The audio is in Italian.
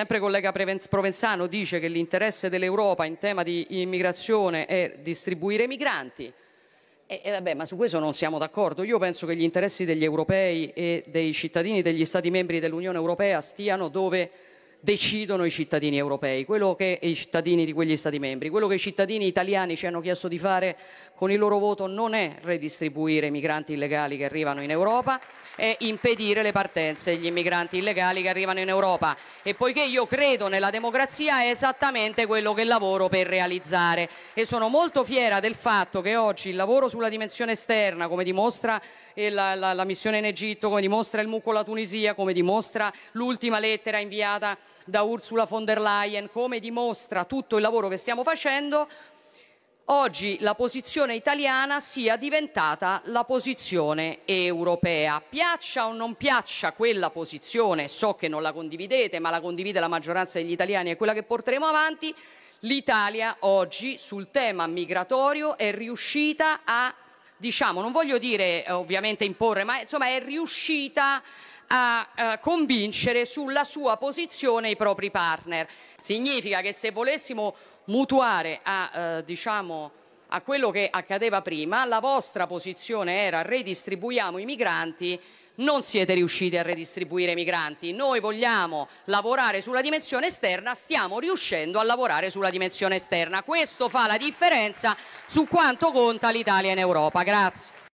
Sempre il collega Provenzano dice che l'interesse dell'Europa in tema di immigrazione è distribuire migranti. E, e vabbè, ma su questo non siamo d'accordo. Io penso che gli interessi degli europei e dei cittadini degli Stati membri dell'Unione Europea stiano dove decidono i cittadini europei, quello che i cittadini di quegli Stati membri, quello che i cittadini italiani ci hanno chiesto di fare con il loro voto non è redistribuire i migranti illegali che arrivano in Europa, è impedire le partenze degli immigranti illegali che arrivano in Europa e poiché io credo nella democrazia è esattamente quello che lavoro per realizzare e sono molto fiera del fatto che oggi il lavoro sulla dimensione esterna, come dimostra eh, la, la, la missione in Egitto, come dimostra il MUC con la Tunisia, come dimostra l'ultima lettera inviata da Ursula von der Leyen, come dimostra tutto il lavoro che stiamo facendo, oggi la posizione italiana sia diventata la posizione europea. Piaccia o non piaccia quella posizione, so che non la condividete, ma la condivide la maggioranza degli italiani, è quella che porteremo avanti, l'Italia oggi sul tema migratorio è riuscita a, diciamo, non voglio dire eh, ovviamente imporre, ma insomma è riuscita a a eh, convincere sulla sua posizione i propri partner. Significa che se volessimo mutuare a, eh, diciamo, a quello che accadeva prima, la vostra posizione era redistribuiamo i migranti, non siete riusciti a redistribuire i migranti, noi vogliamo lavorare sulla dimensione esterna, stiamo riuscendo a lavorare sulla dimensione esterna. Questo fa la differenza su quanto conta l'Italia in Europa. Grazie.